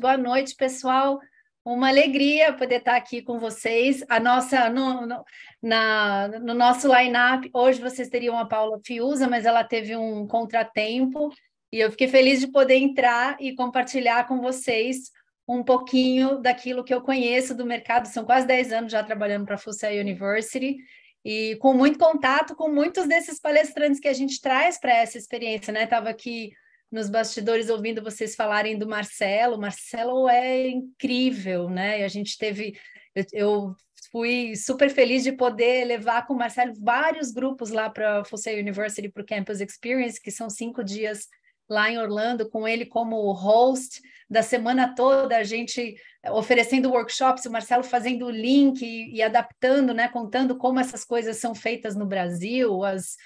Boa noite, pessoal. Uma alegria poder estar aqui com vocês. A nossa no, no, na, no nosso line-up, hoje vocês teriam a Paula Fiuza, mas ela teve um contratempo e eu fiquei feliz de poder entrar e compartilhar com vocês um pouquinho daquilo que eu conheço do mercado. São quase 10 anos já trabalhando para a FUSA University e com muito contato com muitos desses palestrantes que a gente traz para essa experiência, né? Estava aqui nos bastidores ouvindo vocês falarem do Marcelo. Marcelo é incrível, né? E a gente teve. Eu, fui super feliz de poder levar com o Marcelo vários grupos lá para a Fossil University, para o Campus Experience, que são cinco dias lá em Orlando, com ele como host da semana toda, a gente oferecendo workshops, o Marcelo fazendo o link e, e adaptando, né? Contando como essas coisas são feitas no Brasil, as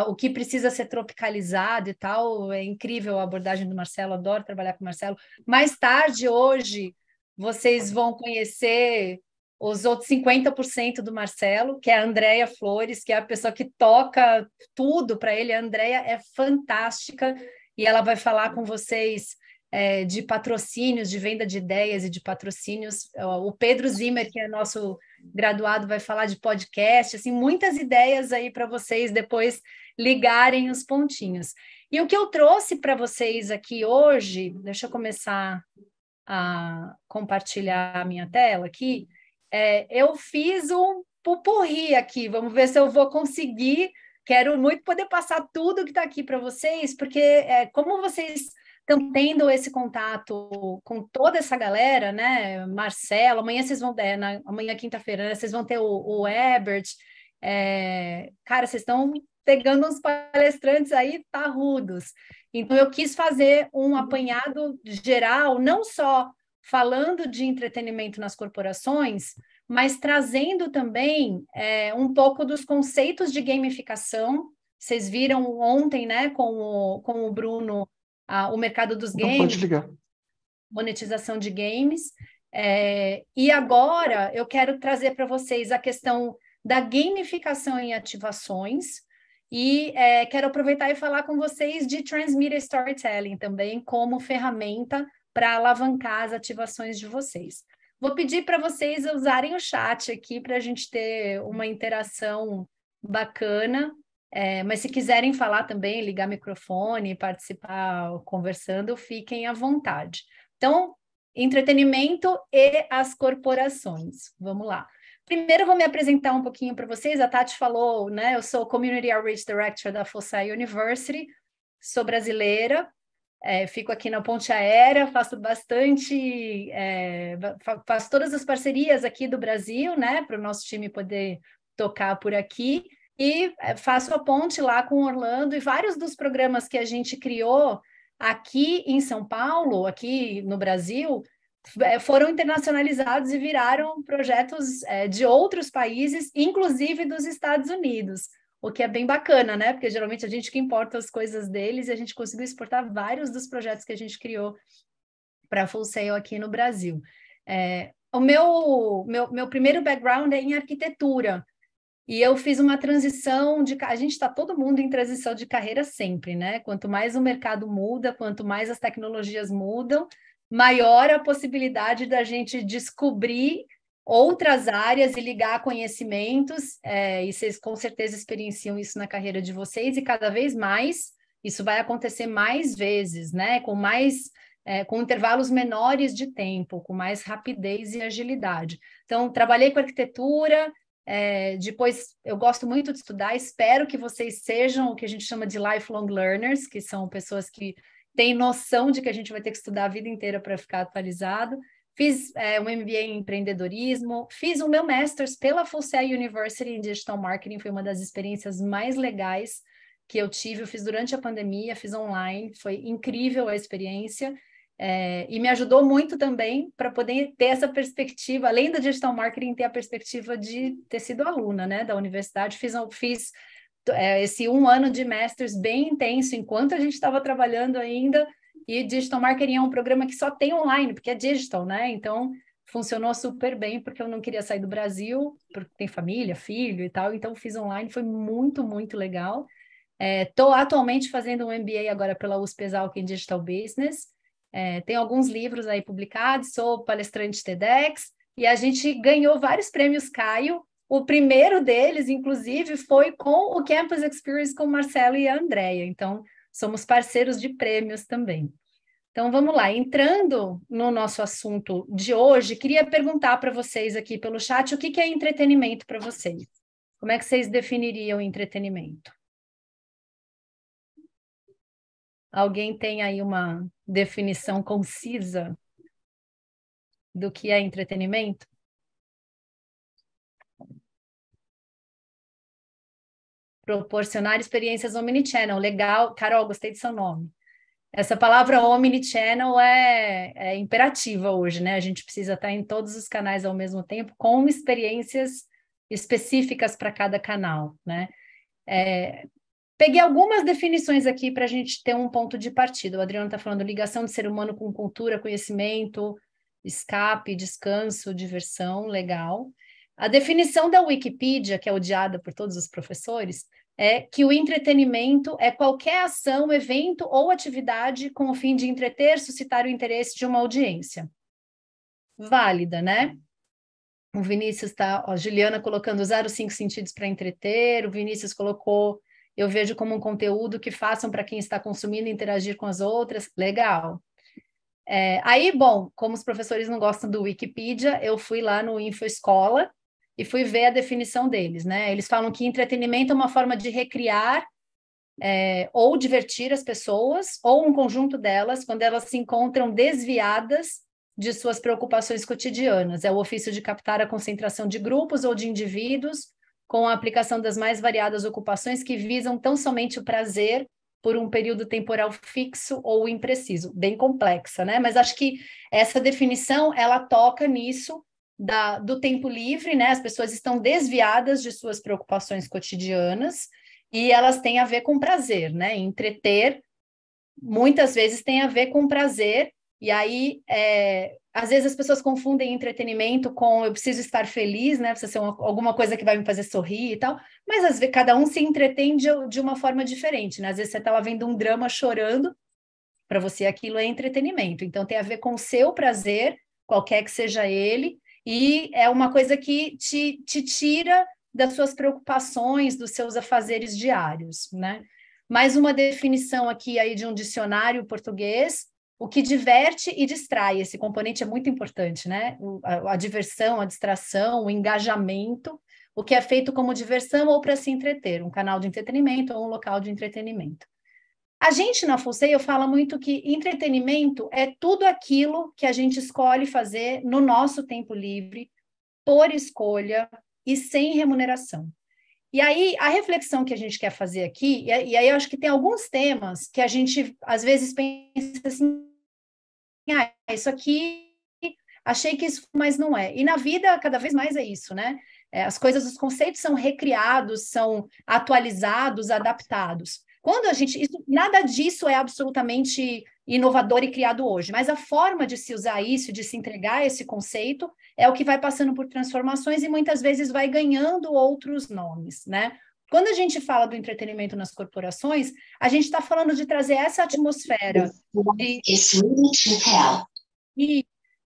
o que precisa ser tropicalizado e tal. É incrível a abordagem do Marcelo, adoro trabalhar com o Marcelo. Mais tarde, hoje, vocês vão conhecer os outros 50% do Marcelo, que é a Andrea Flores, que é a pessoa que toca tudo para ele. A Andrea é fantástica e ela vai falar com vocês é, de patrocínios, de venda de ideias e de patrocínios. O Pedro Zimmer, que é nosso graduado, vai falar de podcast, assim, muitas ideias aí para vocês depois ligarem os pontinhos. E o que eu trouxe para vocês aqui hoje, deixa eu começar a compartilhar a minha tela aqui. É, eu fiz um pupurri aqui, vamos ver se eu vou conseguir. Quero muito poder passar tudo que está aqui para vocês, porque é, como vocês estão tendo esse contato com toda essa galera, né? Marcelo, amanhã vocês vão, é, amanhã quinta-feira, né? vocês vão ter o, o Ebert. É, cara, vocês estão pegando uns palestrantes aí parrudos. Então, eu quis fazer um uhum. apanhado geral, não só falando de entretenimento nas corporações, mas trazendo também é, um pouco dos conceitos de gamificação. Vocês viram ontem, né, com o, com o Bruno, a, o mercado dos games. Não pode ligar. Monetização de games. É, e agora eu quero trazer para vocês a questão da gamificação em ativações, e é, quero aproveitar e falar com vocês de Transmedia Storytelling também, como ferramenta para alavancar as ativações de vocês. Vou pedir para vocês usarem o chat aqui para a gente ter uma interação bacana. É, mas se quiserem falar também, ligar microfone, participar conversando, fiquem à vontade. Então, entretenimento e as corporações. Vamos lá. Primeiro, vou me apresentar um pouquinho para vocês. A Tati falou, né? Eu sou Community Outreach Director da FOSAI University, sou brasileira, é, fico aqui na Ponte Aérea, faço bastante, é, faço todas as parcerias aqui do Brasil, né, para o nosso time poder tocar por aqui. E é, faço a ponte lá com Orlando e vários dos programas que a gente criou aqui em São Paulo, aqui no Brasil, é, foram internacionalizados e viraram projetos é, de outros países, inclusive dos Estados Unidos, o que é bem bacana, né? Porque geralmente a gente que importa as coisas deles e a gente conseguiu exportar vários dos projetos que a gente criou para Full Sail aqui no Brasil. É, o meu, meu, meu primeiro background é em arquitetura. E eu fiz uma transição de. A gente está todo mundo em transição de carreira sempre, né? Quanto mais o mercado muda, quanto mais as tecnologias mudam, maior a possibilidade da gente descobrir outras áreas e ligar conhecimentos, é, e vocês com certeza experienciam isso na carreira de vocês, e cada vez mais isso vai acontecer mais vezes, né? Com mais é, com intervalos menores de tempo, com mais rapidez e agilidade. Então, trabalhei com arquitetura, é, depois eu gosto muito de estudar, espero que vocês sejam o que a gente chama de lifelong learners, que são pessoas que tem noção de que a gente vai ter que estudar a vida inteira para ficar atualizado. Fiz é, um MBA em empreendedorismo, fiz o meu Masters pela Sail University em Digital Marketing, foi uma das experiências mais legais que eu tive. Eu fiz durante a pandemia, fiz online, foi incrível a experiência. É, e me ajudou muito também para poder ter essa perspectiva, além do digital marketing, ter a perspectiva de ter sido aluna né, da universidade. Fiz, fiz é, esse um ano de Masters bem intenso, enquanto a gente estava trabalhando ainda, e Digital Marketing é um programa que só tem online, porque é digital, né? Então, funcionou super bem, porque eu não queria sair do Brasil, porque tem família, filho e tal, então fiz online, foi muito, muito legal. Estou é, atualmente fazendo um MBA agora pela USP Exalc em Digital Business, é, tem alguns livros aí publicados, sou palestrante TEDx, e a gente ganhou vários prêmios Caio o primeiro deles, inclusive, foi com o Campus Experience com o Marcelo e a Andrea. Então, somos parceiros de prêmios também. Então vamos lá, entrando no nosso assunto de hoje, queria perguntar para vocês aqui pelo chat o que, que é entretenimento para vocês. Como é que vocês definiriam entretenimento? Alguém tem aí uma definição concisa do que é entretenimento? proporcionar experiências omnichannel. Legal, Carol, gostei do seu nome. Essa palavra omnichannel é, é imperativa hoje, né? A gente precisa estar em todos os canais ao mesmo tempo, com experiências específicas para cada canal, né? É, peguei algumas definições aqui para a gente ter um ponto de partida. O Adriano está falando ligação de ser humano com cultura, conhecimento, escape, descanso, diversão, legal. A definição da Wikipedia, que é odiada por todos os professores, é que o entretenimento é qualquer ação, evento ou atividade com o fim de entreter, suscitar o interesse de uma audiência. Válida, né? O Vinícius está, a Juliana colocando usar os cinco sentidos para entreter, o Vinícius colocou, eu vejo como um conteúdo que façam para quem está consumindo interagir com as outras. Legal. É, aí, bom, como os professores não gostam do Wikipedia, eu fui lá no InfoEscola e fui ver a definição deles, né? Eles falam que entretenimento é uma forma de recriar é, ou divertir as pessoas, ou um conjunto delas, quando elas se encontram desviadas de suas preocupações cotidianas. É o ofício de captar a concentração de grupos ou de indivíduos com a aplicação das mais variadas ocupações que visam tão somente o prazer por um período temporal fixo ou impreciso, bem complexa, né? Mas acho que essa definição ela toca nisso da, do tempo livre, né? As pessoas estão desviadas de suas preocupações cotidianas e elas têm a ver com prazer, né? Entreter muitas vezes tem a ver com prazer, e aí é, às vezes as pessoas confundem entretenimento com eu preciso estar feliz, né? Precisa ser uma, alguma coisa que vai me fazer sorrir e tal. Mas às vezes cada um se entretém de, de uma forma diferente, né? Às vezes você estava tá vendo um drama chorando, para você aquilo é entretenimento. Então tem a ver com o seu prazer, qualquer que seja ele, e é uma coisa que te, te tira das suas preocupações, dos seus afazeres diários, né? Mais uma definição aqui aí de um dicionário português, o que diverte e distrai. Esse componente é muito importante, né? A, a diversão, a distração, o engajamento, o que é feito como diversão ou para se entreter, um canal de entretenimento ou um local de entretenimento. A gente na Fulseio fala muito que entretenimento é tudo aquilo que a gente escolhe fazer no nosso tempo livre, por escolha e sem remuneração. E aí, a reflexão que a gente quer fazer aqui, e aí eu acho que tem alguns temas que a gente às vezes pensa assim: ah, isso aqui, achei que isso, mas não é. E na vida, cada vez mais é isso, né? É, as coisas, os conceitos são recriados, são atualizados, adaptados. Quando a gente. Isso, nada disso é absolutamente inovador e criado hoje, mas a forma de se usar isso, de se entregar a esse conceito, é o que vai passando por transformações e muitas vezes vai ganhando outros nomes, né? Quando a gente fala do entretenimento nas corporações, a gente está falando de trazer essa atmosfera de,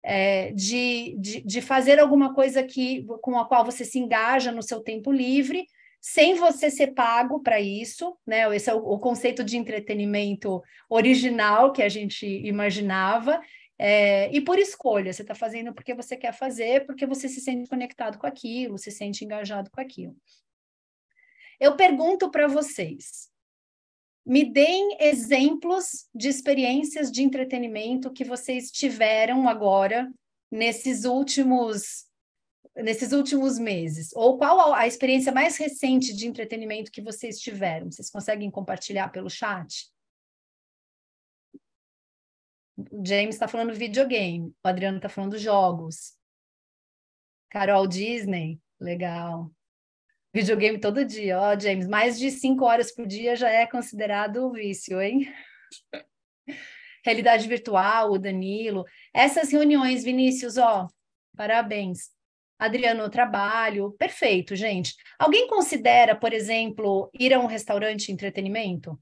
é, de, de, de, fazer alguma coisa que, com a qual você se engaja no seu tempo livre, sem você ser pago para isso, né? Esse é o, o, conceito de entretenimento original que a gente imaginava. É, e por escolha, você está fazendo porque você quer fazer, porque você se sente conectado com aquilo, se sente engajado com aquilo. Eu pergunto para vocês: me deem exemplos de experiências de entretenimento que vocês tiveram agora, nesses últimos nesses últimos meses? Ou qual a experiência mais recente de entretenimento que vocês tiveram? Vocês conseguem compartilhar pelo chat? O James está falando videogame, o Adriano está falando jogos. Carol Disney, legal. Videogame todo dia, ó, oh, James, mais de cinco horas por dia já é considerado vício, hein? Realidade virtual, o Danilo. Essas reuniões, Vinícius, ó, parabéns. Adriano Trabalho, perfeito, gente. Alguém considera, por exemplo, ir a um restaurante entretenimento?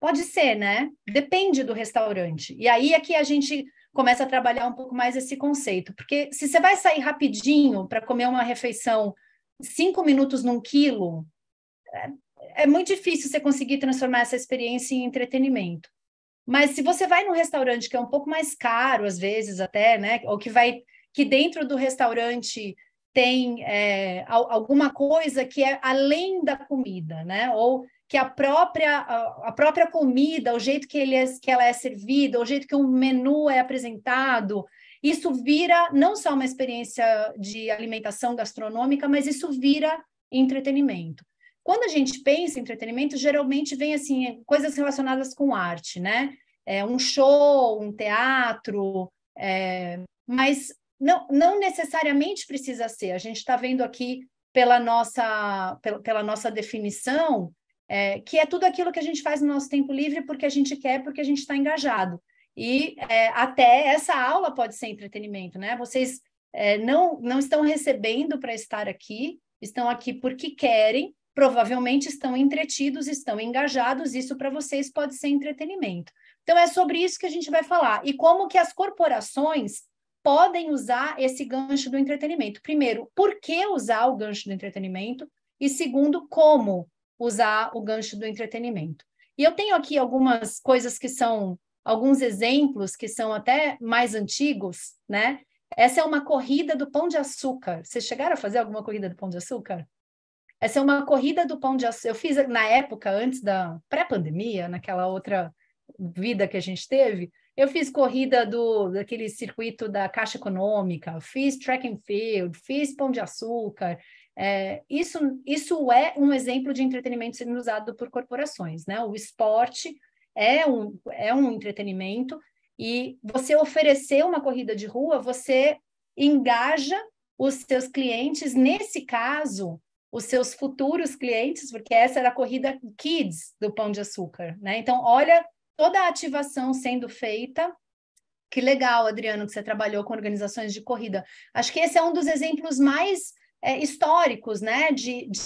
Pode ser, né? Depende do restaurante. E aí é que a gente começa a trabalhar um pouco mais esse conceito, porque se você vai sair rapidinho para comer uma refeição cinco minutos num quilo, é, é muito difícil você conseguir transformar essa experiência em entretenimento. Mas se você vai num restaurante que é um pouco mais caro, às vezes até, né? Ou que vai que dentro do restaurante tem é, alguma coisa que é além da comida, né? Ou que a própria, a própria comida, o jeito que, ele é, que ela é servida, o jeito que um menu é apresentado, isso vira não só uma experiência de alimentação gastronômica, mas isso vira entretenimento. Quando a gente pensa em entretenimento, geralmente vem assim coisas relacionadas com arte, né? É um show, um teatro, é... mas não, não necessariamente precisa ser. A gente está vendo aqui pela nossa, pela, pela nossa definição, é, que é tudo aquilo que a gente faz no nosso tempo livre porque a gente quer, porque a gente está engajado. E é, até essa aula pode ser entretenimento, né? Vocês é, não, não estão recebendo para estar aqui, estão aqui porque querem, provavelmente estão entretidos, estão engajados, isso para vocês pode ser entretenimento. Então é sobre isso que a gente vai falar. E como que as corporações podem usar esse gancho do entretenimento. Primeiro, por que usar o gancho do entretenimento? E segundo, como usar o gancho do entretenimento. E eu tenho aqui algumas coisas que são alguns exemplos que são até mais antigos, né? Essa é uma corrida do pão de açúcar. Vocês chegaram a fazer alguma corrida do pão de açúcar? Essa é uma corrida do pão de açúcar. Eu fiz na época antes da pré-pandemia, naquela outra vida que a gente teve, eu fiz corrida do daquele circuito da Caixa Econômica, fiz track and field, fiz pão de açúcar. É, isso, isso é um exemplo de entretenimento sendo usado por corporações, né? O esporte é um, é um entretenimento e você oferecer uma corrida de rua, você engaja os seus clientes, nesse caso, os seus futuros clientes, porque essa era a corrida kids do Pão de Açúcar, né? Então, olha toda a ativação sendo feita. Que legal, Adriano, que você trabalhou com organizações de corrida. Acho que esse é um dos exemplos mais é, históricos, né? De, de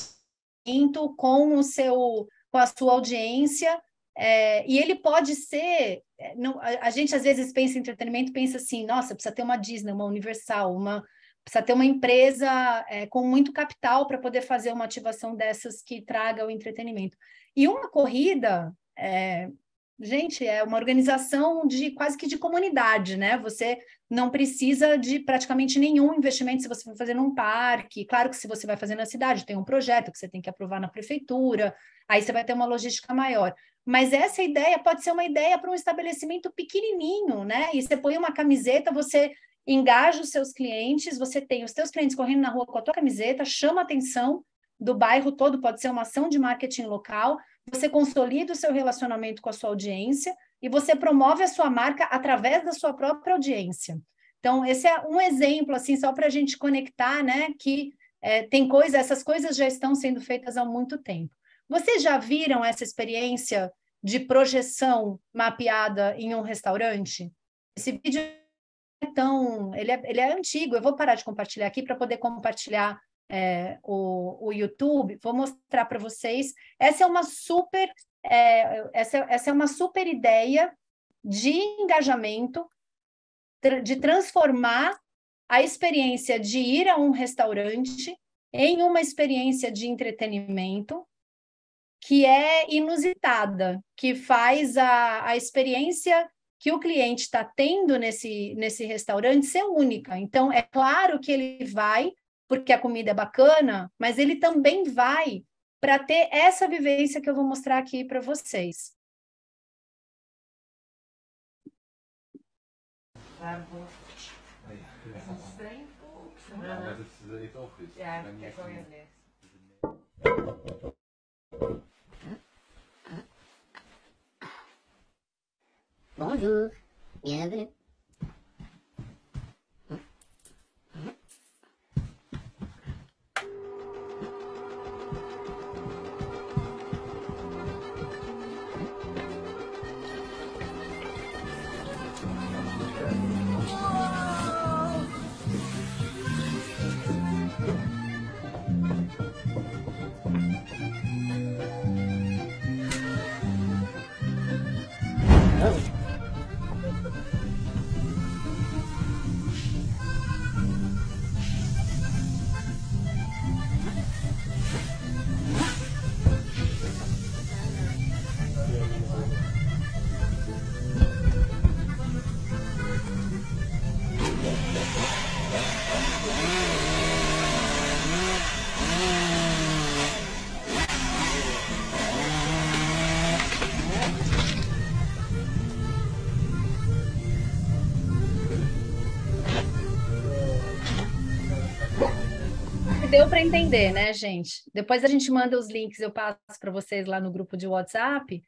com o seu com a sua audiência. É, e ele pode ser. É, não, a, a, gente às vezes pensa em entretenimento, pensa assim, nossa, precisa ter uma Disney, uma Universal, uma precisa ter uma empresa é, com muito capital para poder fazer uma ativação dessas que traga o entretenimento. E uma corrida, é, gente, é uma organização de quase que de comunidade, né? Você não precisa de praticamente nenhum investimento se você for fazer num parque. Claro que se você vai fazer na cidade, tem um projeto que você tem que aprovar na prefeitura, aí você vai ter uma logística maior. Mas essa ideia pode ser uma ideia para um estabelecimento pequenininho, né? E você põe uma camiseta, você engaja os seus clientes, você tem os seus clientes correndo na rua com a tua camiseta, chama a atenção do bairro todo, pode ser uma ação de marketing local, você consolida o seu relacionamento com a sua audiência e você promove a sua marca através da sua própria audiência. Então, esse é um exemplo, assim, só para a gente conectar, né, que é, tem coisa, essas coisas já estão sendo feitas há muito tempo. Vocês já viram essa experiência de projeção mapeada em um restaurante? Esse vídeo é tão, ele é, ele é antigo, eu vou parar de compartilhar aqui para poder compartilhar é, o, o YouTube, vou mostrar para vocês. Essa é uma super é, essa, essa é uma super ideia de engajamento, de transformar a experiência de ir a um restaurante em uma experiência de entretenimento que é inusitada, que faz a, a experiência que o cliente está tendo nesse, nesse restaurante ser única. Então, é claro que ele vai porque a comida é bacana, mas ele também vai para ter essa vivência que eu vou mostrar aqui para vocês. Bonjour, bienvenue. deu para entender, né, gente? Depois a gente manda os links, eu passo para vocês lá no grupo de WhatsApp.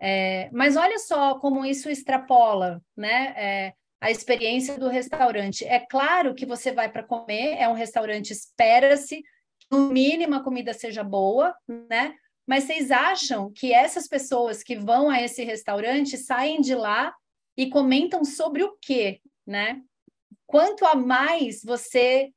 É, mas olha só como isso extrapola, né? É, a experiência do restaurante. É claro que você vai para comer, é um restaurante, espera-se, no mínimo a comida seja boa, né? Mas vocês acham que essas pessoas que vão a esse restaurante saem de lá e comentam sobre o quê, né? Quanto a mais você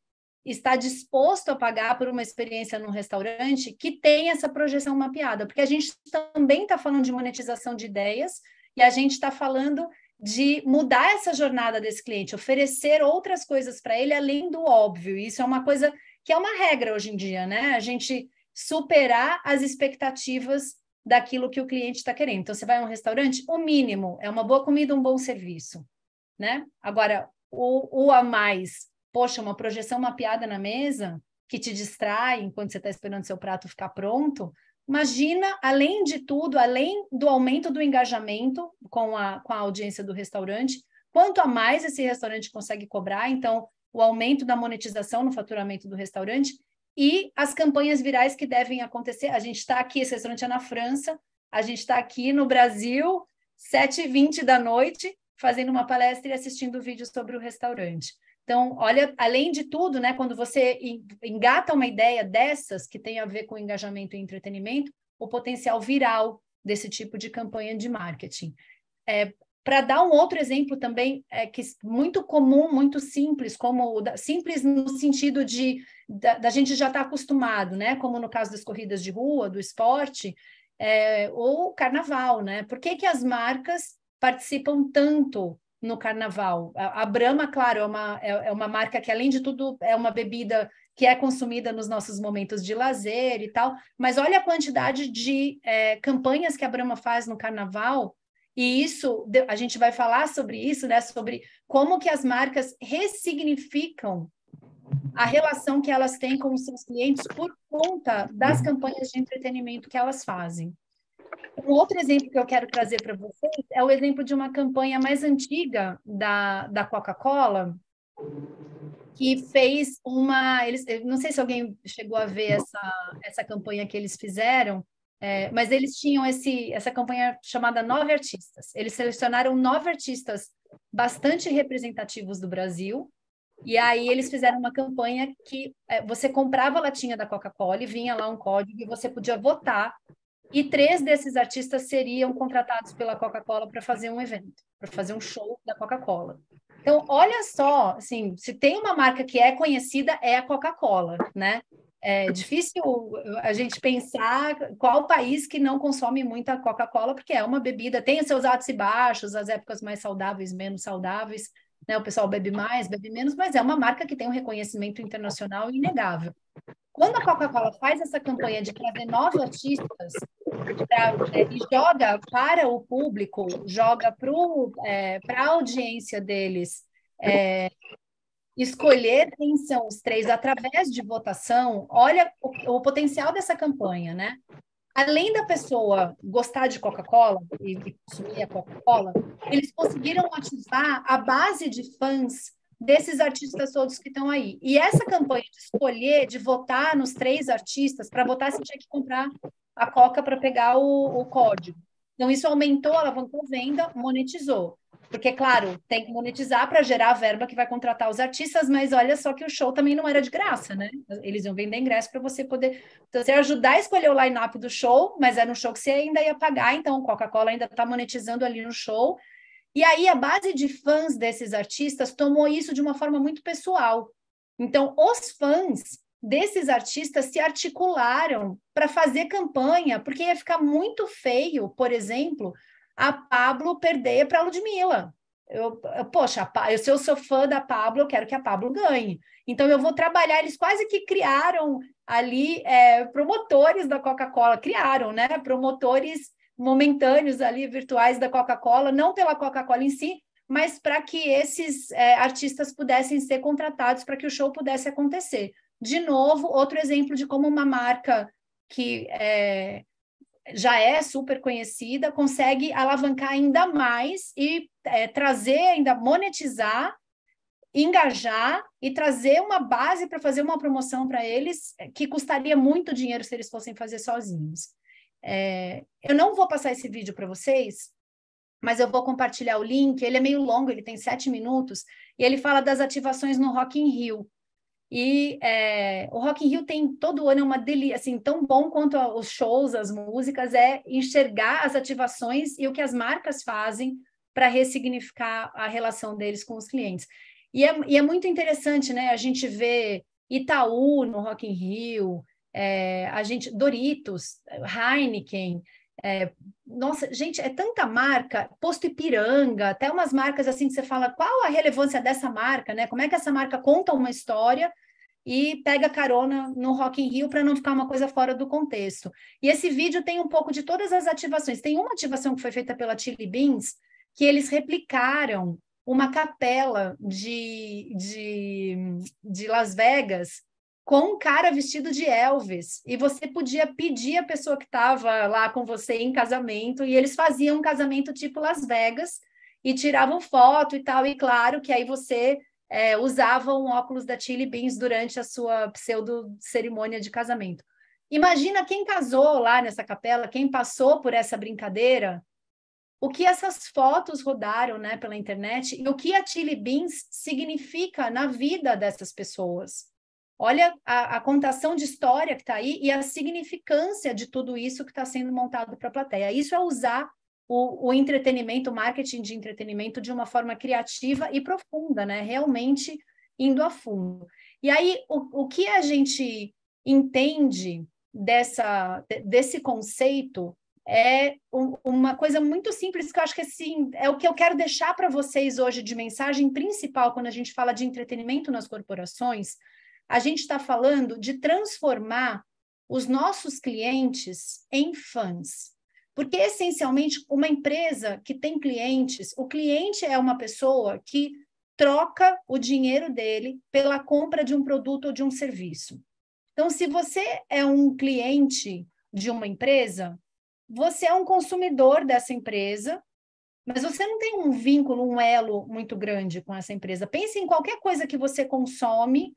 está disposto a pagar por uma experiência num restaurante que tem essa projeção mapeada, porque a gente também está falando de monetização de ideias e a gente está falando de mudar essa jornada desse cliente, oferecer outras coisas para ele além do óbvio. Isso é uma coisa que é uma regra hoje em dia, né? A gente superar as expectativas daquilo que o cliente está querendo. Então, você vai a um restaurante, o mínimo é uma boa comida, um bom serviço, né? Agora, o, o a mais poxa, uma projeção mapeada na mesa que te distrai enquanto você está esperando seu prato ficar pronto. Imagina, além de tudo, além do aumento do engajamento com a, com a audiência do restaurante, quanto a mais esse restaurante consegue cobrar, então, o aumento da monetização no faturamento do restaurante e as campanhas virais que devem acontecer. A gente está aqui, esse restaurante é na França, a gente está aqui no Brasil, 7h20 da noite, fazendo uma palestra e assistindo vídeo sobre o restaurante. Então, olha, além de tudo, né, quando você engata uma ideia dessas que tem a ver com engajamento e entretenimento, o potencial viral desse tipo de campanha de marketing. É, para dar um outro exemplo também, é, que muito comum, muito simples, como simples no sentido de da, da gente já estar tá acostumado, né? Como no caso das corridas de rua, do esporte, é, ou carnaval, né? Por que, que as marcas participam tanto no carnaval. A, a Brahma, claro, é uma, é, é uma marca que, além de tudo, é uma bebida que é consumida nos nossos momentos de lazer e tal, mas olha a quantidade de é, campanhas que a Brahma faz no carnaval, e isso, a gente vai falar sobre isso, né? Sobre como que as marcas ressignificam a relação que elas têm com os seus clientes por conta das campanhas de entretenimento que elas fazem. Um outro exemplo que eu quero trazer para vocês é o exemplo de uma campanha mais antiga da, da Coca-Cola, que fez uma. Eles, não sei se alguém chegou a ver essa, essa campanha que eles fizeram, é, mas eles tinham esse, essa campanha chamada Nove Artistas. Eles selecionaram nove artistas bastante representativos do Brasil. E aí eles fizeram uma campanha que é, você comprava a latinha da Coca-Cola e vinha lá um código e você podia votar e três desses artistas seriam contratados pela Coca-Cola para fazer um evento, para fazer um show da Coca-Cola. Então, olha só, assim, se tem uma marca que é conhecida, é a Coca-Cola, né? É difícil a gente pensar qual país que não consome muita Coca-Cola, porque é uma bebida, tem seus altos e baixos, as épocas mais saudáveis, menos saudáveis, né? O pessoal bebe mais, bebe menos, mas é uma marca que tem um reconhecimento internacional inegável. Quando a Coca-Cola faz essa campanha de trazer novos artistas pra, é, e joga para o público, joga para é, a audiência deles é, escolher quem são os três através de votação, olha o, o potencial dessa campanha, né? além da pessoa gostar de Coca-Cola e, consumir a Coca-Cola, eles conseguiram ativar a base de fãs desses artistas todos que estão aí. E essa campanha de escolher, de votar nos três artistas, para votar se tinha que comprar a Coca para pegar o, o código. Então, isso aumentou, alavancou venda, monetizou. Porque, claro, tem que monetizar para gerar a verba que vai contratar os artistas, mas olha só que o show também não era de graça, né? Eles iam vender ingresso para você poder. Então, você ajudar a escolher o line-up do show, mas era um show que você ainda ia pagar, então Coca-Cola ainda está monetizando ali no show. E aí a base de fãs desses artistas tomou isso de uma forma muito pessoal. Então, os fãs desses artistas se articularam para fazer campanha, porque ia ficar muito feio, por exemplo, a Pablo perder para a Ludmilla. Eu, eu, poxa, eu, se eu sou fã da Pablo, eu quero que a Pablo ganhe. Então eu vou trabalhar. Eles quase que criaram ali é, promotores da Coca-Cola, criaram, né? Promotores momentâneos ali, virtuais da Coca-Cola, não pela Coca-Cola em si, mas para que esses é, artistas pudessem ser contratados para que o show pudesse acontecer. De novo, outro exemplo de como uma marca que é, já é super conhecida, consegue alavancar ainda mais e é, trazer, ainda monetizar, engajar e trazer uma base para fazer uma promoção para eles é, que custaria muito dinheiro se eles fossem fazer sozinhos. É, eu não vou passar esse vídeo para vocês, mas eu vou compartilhar o link. Ele é meio longo, ele tem sete minutos, e ele fala das ativações no Rock in Rio. E é, o Rock in Rio tem todo ano é uma delícia, assim, tão bom quanto os shows, as músicas, é enxergar as ativações e o que as marcas fazem para ressignificar a relação deles com os clientes. E é, e é, muito interessante, né? A gente vê Itaú no Rock in Rio, é, a gente Doritos, Heineken, é, nossa, gente, é tanta marca, posto Ipiranga, até umas marcas assim que você fala qual a relevância dessa marca, né? Como é que essa marca conta uma história e pega carona no Rock in Rio para não ficar uma coisa fora do contexto. E esse vídeo tem um pouco de todas as ativações. Tem uma ativação que foi feita pela Chili Beans que eles replicaram uma capela de, de, de Las Vegas com um cara vestido de Elvis. E você podia pedir a pessoa que estava lá com você em casamento, e eles faziam um casamento tipo Las Vegas, e tiravam foto e tal. E claro que aí você é, usava um óculos da Chili Beans durante a sua pseudo-cerimônia de casamento. Imagina quem casou lá nessa capela, quem passou por essa brincadeira, o que essas fotos rodaram né, pela internet e o que a Chili Beans significa na vida dessas pessoas. Olha a, a, contação de história que está aí e a significância de tudo isso que está sendo montado para a plateia. Isso é usar o, o, entretenimento, o marketing de entretenimento de uma forma criativa e profunda, né? Realmente indo a fundo. E aí, o, o que a gente entende dessa, desse conceito é um, uma coisa muito simples que eu acho que assim, é o que eu quero deixar para vocês hoje de mensagem principal quando a gente fala de entretenimento nas corporações a gente está falando de transformar os nossos clientes em fãs. Porque, essencialmente, uma empresa que tem clientes, o cliente é uma pessoa que troca o dinheiro dele pela compra de um produto ou de um serviço. Então, se você é um cliente de uma empresa, você é um consumidor dessa empresa, mas você não tem um vínculo, um elo muito grande com essa empresa. Pense em qualquer coisa que você consome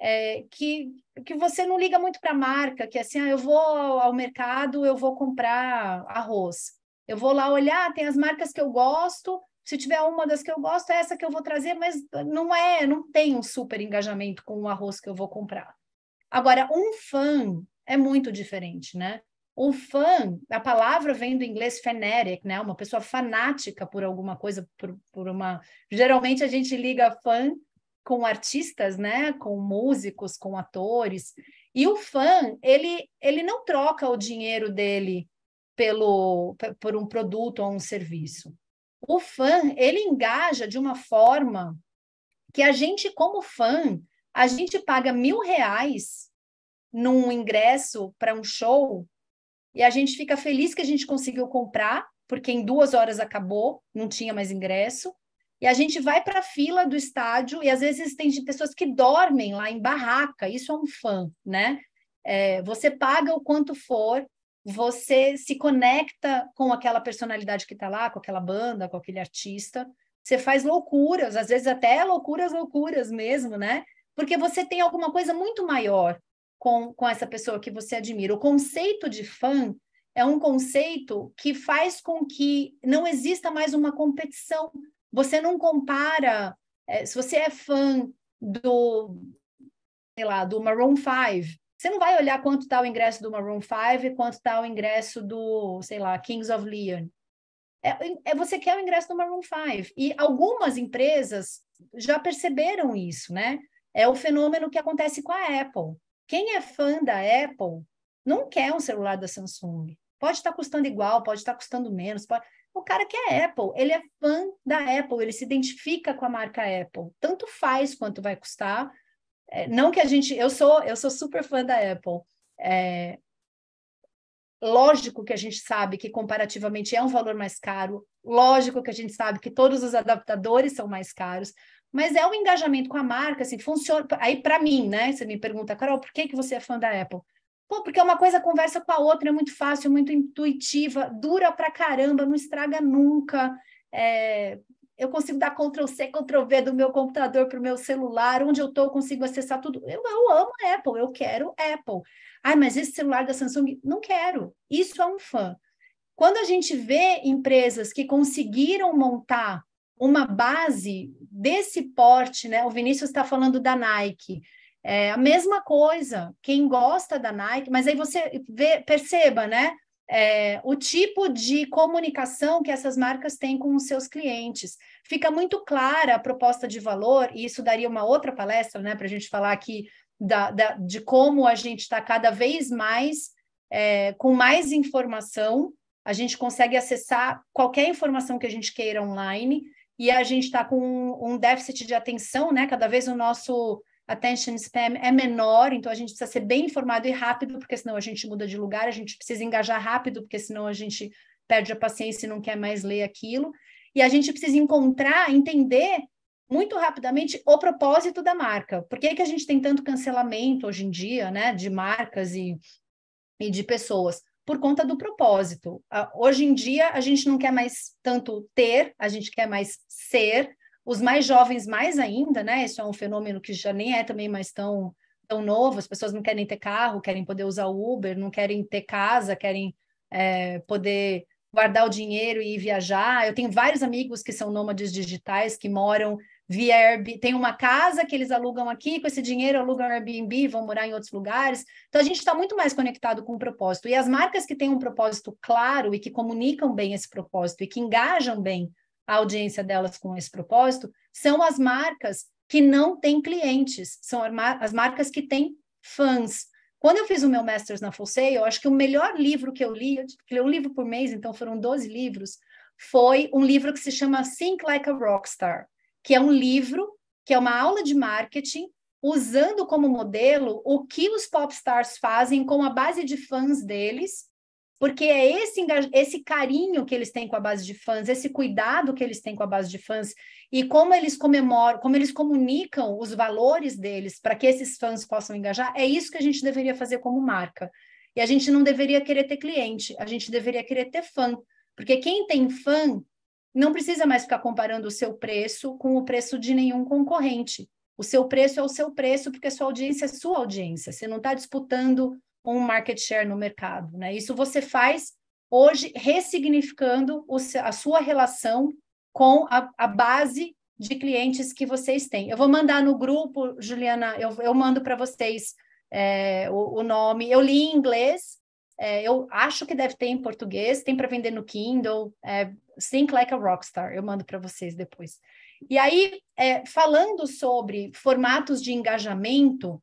é, que, que você não liga muito para a marca, que é assim, ah, eu vou ao mercado, eu vou comprar arroz. Eu vou lá olhar, tem as marcas que eu gosto, se tiver uma das que eu gosto, é essa que eu vou trazer, mas não é, não tem um super engajamento com o arroz que eu vou comprar. Agora, um fã é muito diferente, né? Um fã, a palavra vem do inglês fanatic, né? Uma pessoa fanática por alguma coisa, por, por uma. Geralmente a gente liga fã com artistas, né, com músicos, com atores. E o fã, ele, ele não troca o dinheiro dele pelo por um produto ou um serviço. O fã, ele engaja de uma forma que a gente, como fã, a gente paga mil reais num ingresso para um show e a gente fica feliz que a gente conseguiu comprar, porque em duas horas acabou, não tinha mais ingresso. E a gente vai para a fila do estádio e às vezes tem pessoas que dormem lá em barraca. Isso é um fã, né? É, você paga o quanto for, você se conecta com aquela personalidade que está lá, com aquela banda, com aquele artista. Você faz loucuras, às vezes até loucuras, loucuras mesmo, né? Porque você tem alguma coisa muito maior com, com essa pessoa que você admira. O conceito de fã é um conceito que faz com que não exista mais uma competição você não compara. É, se você é fã do, sei lá, do Maroon 5, você não vai olhar quanto está o ingresso do Maroon 5 e quanto está o ingresso do, sei lá, Kings of Leon. É, é, você quer o ingresso do Maroon 5. E algumas empresas já perceberam isso, né? É o fenômeno que acontece com a Apple. Quem é fã da Apple não quer um celular da Samsung. Pode estar tá custando igual, pode estar tá custando menos, pode o cara que é Apple, ele é fã da Apple, ele se identifica com a marca Apple. Tanto faz quanto vai custar. É, não que a gente, eu sou, eu sou super fã da Apple. É, lógico que a gente sabe que comparativamente é um valor mais caro. Lógico que a gente sabe que todos os adaptadores são mais caros. Mas é um engajamento com a marca, assim, funciona. Aí para mim, né? Você me pergunta, Carol, por que que você é fã da Apple? Pô, porque uma coisa conversa com a outra, é muito fácil, muito intuitiva, dura pra caramba, não estraga nunca. É, eu consigo dar Ctrl C, Ctrl V do meu computador para o meu celular, onde eu estou, eu consigo acessar tudo. Eu, eu amo Apple, eu quero Apple. Ai, mas esse celular da Samsung, não quero. Isso é um fã. Quando a gente vê empresas que conseguiram montar uma base desse porte, né? O Vinícius está falando da Nike. É a mesma coisa, quem gosta da Nike, mas aí você vê, perceba, né? É, o tipo de comunicação que essas marcas têm com os seus clientes. Fica muito clara a proposta de valor, e isso daria uma outra palestra, né, para a gente falar aqui da, da, de como a gente está cada vez mais é, com mais informação, a gente consegue acessar qualquer informação que a gente queira online, e a gente está com um, um déficit de atenção, né? Cada vez o nosso attention spam é menor, então a gente precisa ser bem informado e rápido, porque senão a gente muda de lugar, a gente precisa engajar rápido, porque senão a gente perde a paciência e não quer mais ler aquilo. E a gente precisa encontrar, entender muito rapidamente o propósito da marca. Por que, é que a gente tem tanto cancelamento hoje em dia, né, de marcas e, e de pessoas? Por conta do propósito. Ah, hoje em dia, a gente não quer mais tanto ter, a gente quer mais ser, os mais jovens mais ainda, né? Isso é um fenômeno que já nem é também mais tão, tão novo, as pessoas não querem ter carro, querem poder usar Uber, não querem ter casa, querem é, poder guardar o dinheiro e ir viajar. Eu tenho vários amigos que são nômades digitais, que moram via Airbnb, tem uma casa que eles alugam aqui, com esse dinheiro alugam Airbnb, vão morar em outros lugares. Então a gente está muito mais conectado com o propósito. E as marcas que têm um propósito claro e que comunicam bem esse propósito e que engajam bem a audiência delas com esse propósito, são as marcas que não têm clientes, são as marcas que têm fãs. Quando eu fiz o meu Masters na Folsei, eu acho que o melhor livro que eu li, eu li um livro por mês, então foram 12 livros, foi um livro que se chama Think Like a Rockstar, que é um livro que é uma aula de marketing usando como modelo o que os popstars fazem com a base de fãs deles porque é esse, esse carinho que eles têm com a base de fãs, esse cuidado que eles têm com a base de fãs e como eles comemoram, como eles comunicam os valores deles para que esses fãs possam engajar, é isso que a gente deveria fazer como marca. E a gente não deveria querer ter cliente, a gente deveria querer ter fã, porque quem tem fã não precisa mais ficar comparando o seu preço com o preço de nenhum concorrente. O seu preço é o seu preço, porque a sua audiência é sua audiência. Você não está disputando um market share no mercado. Né? Isso você faz hoje ressignificando o, a sua relação com a, a, base de clientes que vocês têm. Eu vou mandar no grupo, Juliana, eu, eu mando para vocês é, o, o, nome. Eu li em inglês, é, eu acho que deve ter em português, tem para vender no Kindle, é, Think Like a Rockstar, eu mando para vocês depois. E aí, é, falando sobre formatos de engajamento,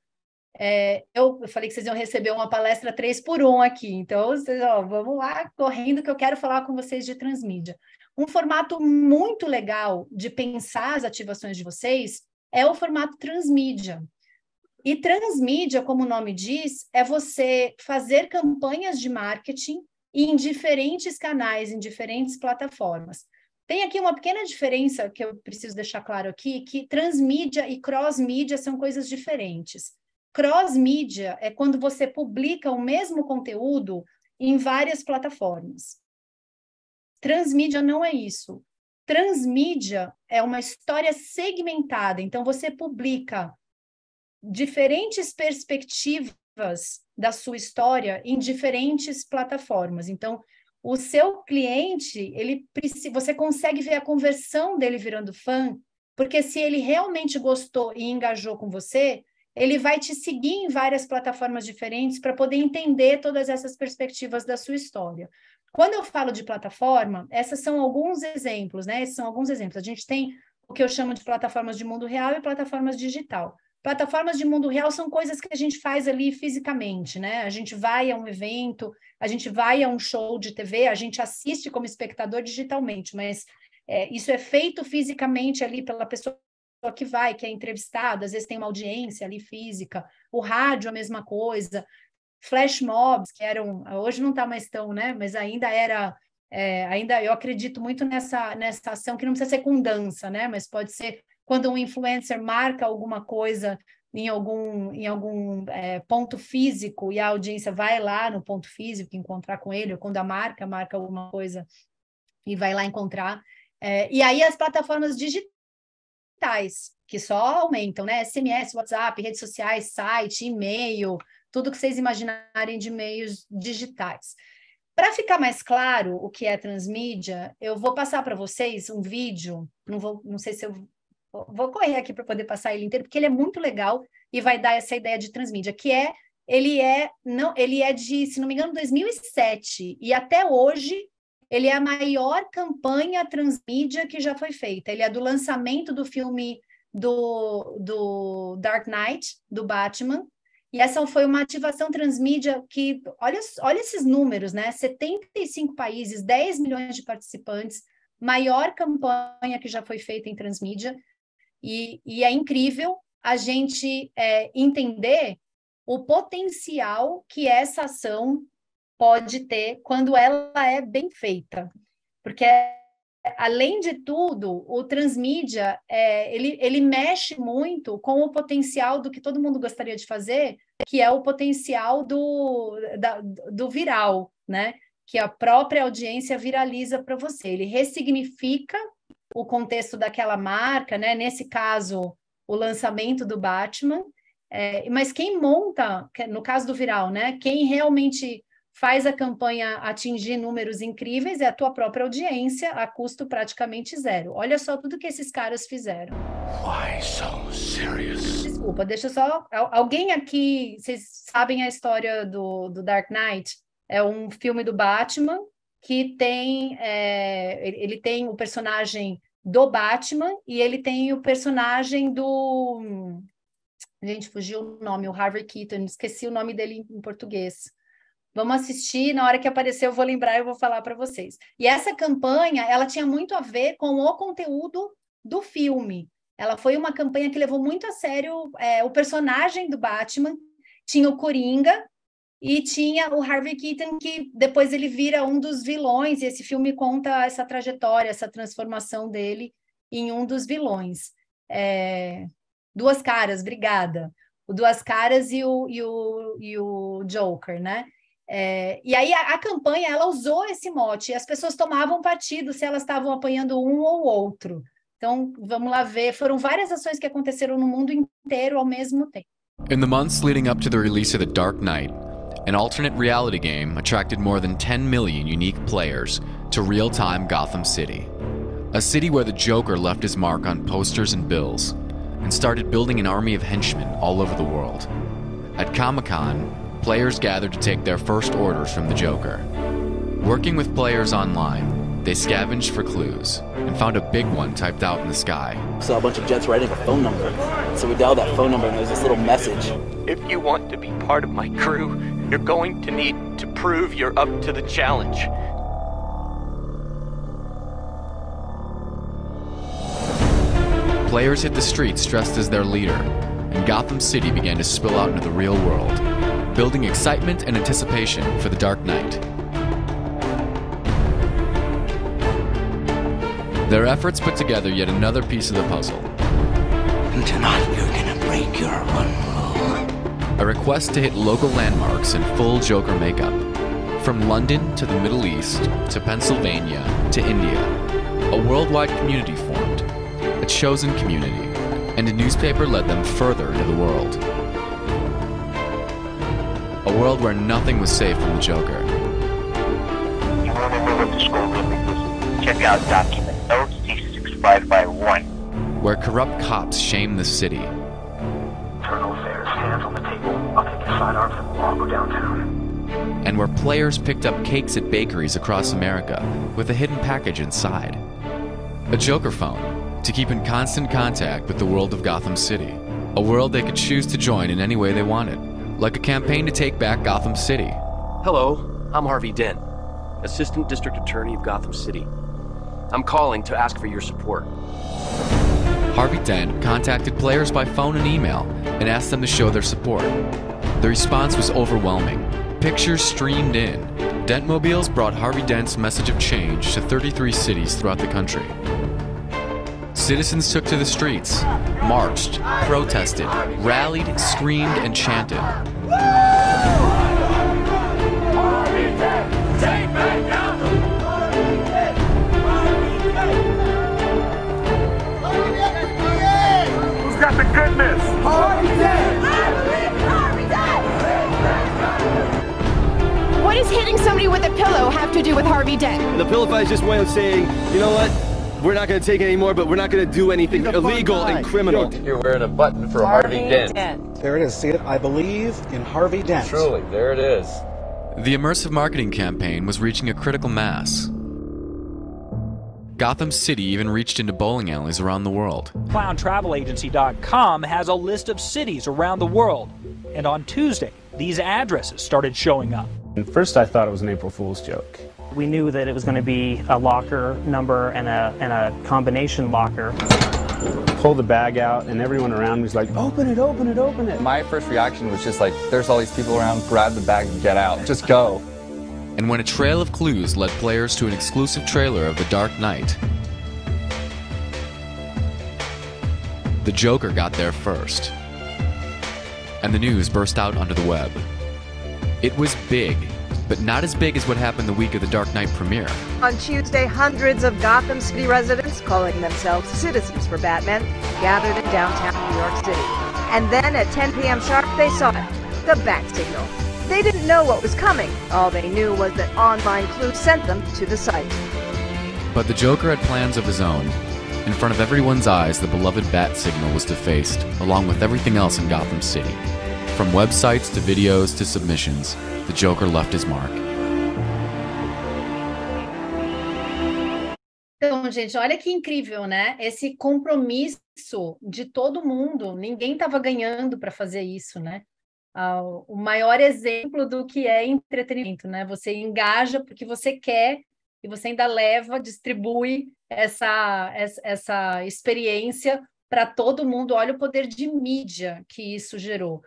é, eu falei que vocês iam receber uma palestra três por um aqui, então vocês, ó, vamos lá correndo que eu quero falar com vocês de transmídia. Um formato muito legal de pensar as ativações de vocês é o formato transmídia. E transmídia, como o nome diz, é você fazer campanhas de marketing em diferentes canais, em diferentes plataformas. Tem aqui uma pequena diferença que eu preciso deixar claro aqui, que transmídia e crossmídia são coisas diferentes. Cross-mídia é quando você publica o mesmo conteúdo em várias plataformas. Transmídia não é isso. Transmídia é uma história segmentada, então você publica diferentes perspectivas da sua história em diferentes plataformas. Então, o seu cliente, ele você consegue ver a conversão dele virando fã, porque se ele realmente gostou e engajou com você, ele vai te seguir em várias plataformas diferentes para poder entender todas essas perspectivas da sua história. Quando eu falo de plataforma, esses são alguns exemplos, né? Esses são alguns exemplos. A gente tem o que eu chamo de plataformas de mundo real e plataformas digital. Plataformas de mundo real são coisas que a gente faz ali fisicamente, né? A gente vai a um evento, a gente vai a um show de TV, a gente assiste como espectador digitalmente, mas é, isso é feito fisicamente ali pela pessoa que vai, que é entrevistado, às vezes tem uma audiência ali física, o rádio a mesma coisa, flash mobs, que eram, hoje não está mais tão, né? Mas ainda era, é, ainda eu acredito muito nessa, nessa ação que não precisa ser com dança, né? Mas pode ser quando um influencer marca alguma coisa em algum, em algum é, ponto físico e a audiência vai lá no ponto físico encontrar com ele, ou quando a marca marca alguma coisa e vai lá encontrar. É, e aí as plataformas digitais digitais, que só aumentam, né? SMS, WhatsApp, redes sociais, site, e-mail, tudo que vocês imaginarem de meios digitais. Para ficar mais claro o que é transmídia, eu vou passar para vocês um vídeo, não, vou, não sei se eu vou correr aqui para poder passar ele inteiro, porque ele é muito legal e vai dar essa ideia de transmídia, que é ele é não, ele é de, se não me engano, 2007 e até hoje ele é a maior campanha transmídia que já foi feita. Ele é do lançamento do filme do, do Dark Knight, do Batman. E essa foi uma ativação transmídia que, olha, olha esses números, né? 75 países, 10 milhões de participantes, maior campanha que já foi feita em transmídia. E, e é incrível a gente é, entender o potencial que essa ação pode ter quando ela é bem feita. Porque, além de tudo, o transmídia, é, ele, ele mexe muito com o potencial do que todo mundo gostaria de fazer, que é o potencial do, da, do viral, né? Que a própria audiência viraliza para você. Ele ressignifica o contexto daquela marca, né? Nesse caso, o lançamento do Batman. É, mas quem monta, no caso do viral, né? Quem realmente faz a campanha atingir números incríveis, é a tua própria audiência a custo praticamente zero. Olha só tudo que esses caras fizeram. Why so serious? Desculpa, deixa só. Alguém aqui, vocês sabem a história do, do Dark Knight? É um filme do Batman que tem é, ele tem o personagem do Batman e ele tem o personagem do gente fugiu o nome o Harvey Keaton esqueci o nome dele em português Vamos assistir, na hora que aparecer eu vou lembrar, eu vou falar para vocês. E essa campanha, ela tinha muito a ver com o conteúdo do filme. Ela foi uma campanha que levou muito a sério é, o personagem do Batman, tinha o Coringa e tinha o Harvey Keaton, que depois ele vira um dos vilões, e esse filme conta essa trajetória, essa transformação dele em um dos vilões. É... Duas Caras, obrigada. O Duas Caras e o, e o, e o Joker, né? É, e aí a, a, campanha ela usou esse mote, as pessoas tomavam partido se elas estavam apanhando um ou outro. Então, vamos lá ver, foram várias ações que aconteceram no mundo inteiro ao mesmo tempo. In the months leading up to the release of The Dark Knight, an alternate reality game attracted more than 10 million unique players to real-time Gotham City. A city where the Joker left his mark on posters and bills and started building an army of henchmen all over the world. At Comic-Con, players gather to take their first orders from the Joker. Working with players online, they scavenged for clues and found a big one typed out in the sky. Saw a bunch of jets writing a phone number. So we dialed that phone number and there's this little message. If you want to be part of my crew, you're going to need to prove you're up to the challenge. Players hit the streets dressed as their leader, and Gotham City began to spill out into the real world building excitement and anticipation for The Dark Knight. Their efforts put together yet another piece of the puzzle. And tonight you're gonna break your one rule. A request to hit local landmarks in full Joker makeup. From London to the Middle East, to Pennsylvania, to India, a worldwide community formed, a chosen community, and a newspaper led them further into the world a world where nothing was safe from the Joker. You want to know what the really Check out document OC6551. Where corrupt cops shame the city. Internal affairs, on the table. I'll take downtown. And where players picked up cakes at bakeries across America with a hidden package inside. A Joker phone to keep in constant contact with the world of Gotham City. A world they could choose to join in any way they wanted like a campaign to take back Gotham City. Hello, I'm Harvey Dent, Assistant District Attorney of Gotham City. I'm calling to ask for your support. Harvey Dent contacted players by phone and email and asked them to show their support. The response was overwhelming. Pictures streamed in. Dentmobiles brought Harvey Dent's message of change to 33 cities throughout the country. Citizens took to the streets, marched, protested, rallied, screamed, and chanted. Who's got the goodness? What does hitting somebody with a pillow have to do with Harvey Dent? The pillowfight is just a way of saying, you know what? We're not going to take anymore, but we're not going to do anything illegal and criminal. You're wearing a button for Harvey, Harvey Dent. Dent. There it is. See it? I believe in Harvey Dent. Truly, there it is. The immersive marketing campaign was reaching a critical mass. Gotham City even reached into bowling alleys around the world. ClownTravelAgency.com has a list of cities around the world. And on Tuesday, these addresses started showing up. At first, I thought it was an April Fool's joke. We knew that it was going to be a locker number and a, and a combination locker. Pull the bag out, and everyone around me was like, open it, open it, open it. My first reaction was just like, there's all these people around, grab the bag and get out, just go. and when a trail of clues led players to an exclusive trailer of The Dark Knight, the Joker got there first. And the news burst out onto the web. It was big but not as big as what happened the week of the Dark Knight premiere. On Tuesday, hundreds of Gotham City residents, calling themselves Citizens for Batman, gathered in downtown New York City. And then at 10 p.m. sharp, they saw it the Bat Signal. They didn't know what was coming. All they knew was that online clues sent them to the site. But the Joker had plans of his own. In front of everyone's eyes, the beloved Bat Signal was defaced, along with everything else in Gotham City. From websites to videos to submissions, the Joker left his mark. Então, gente, olha que incrível, né? Esse compromisso de todo mundo. Ninguém estava ganhando para fazer isso, né? Ah, o maior exemplo do que é entretenimento, né? Você engaja porque você quer e você ainda leva, distribui essa, essa experiência para todo mundo. Olha o poder de mídia que isso gerou.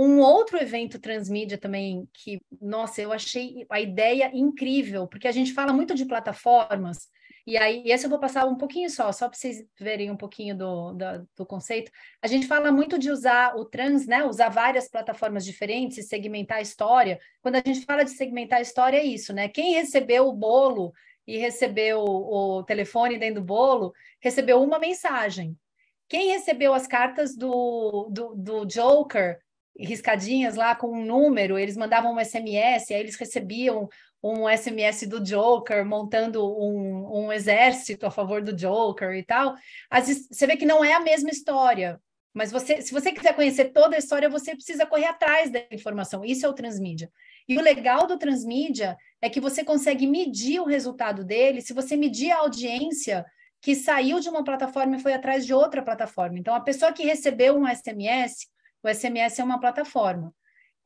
Um outro evento transmídia também que, nossa, eu achei a ideia incrível, porque a gente fala muito de plataformas, e aí, esse eu vou passar um pouquinho só, só para vocês verem um pouquinho do, do, do, conceito. A gente fala muito de usar o trans, né? Usar várias plataformas diferentes e segmentar a história. Quando a gente fala de segmentar a história, é isso, né? Quem recebeu o bolo e recebeu o telefone dentro do bolo, recebeu uma mensagem. Quem recebeu as cartas do, do, do Joker riscadinhas lá com um número, eles mandavam um SMS, aí eles recebiam um SMS do Joker montando um, um exército a favor do Joker e tal. você vê que não é a mesma história, mas você, se você quiser conhecer toda a história, você precisa correr atrás da informação. Isso é o transmídia. E o legal do transmídia é que você consegue medir o resultado dele. Se você medir a audiência que saiu de uma plataforma e foi atrás de outra plataforma. Então, a pessoa que recebeu um SMS, o SMS é uma plataforma.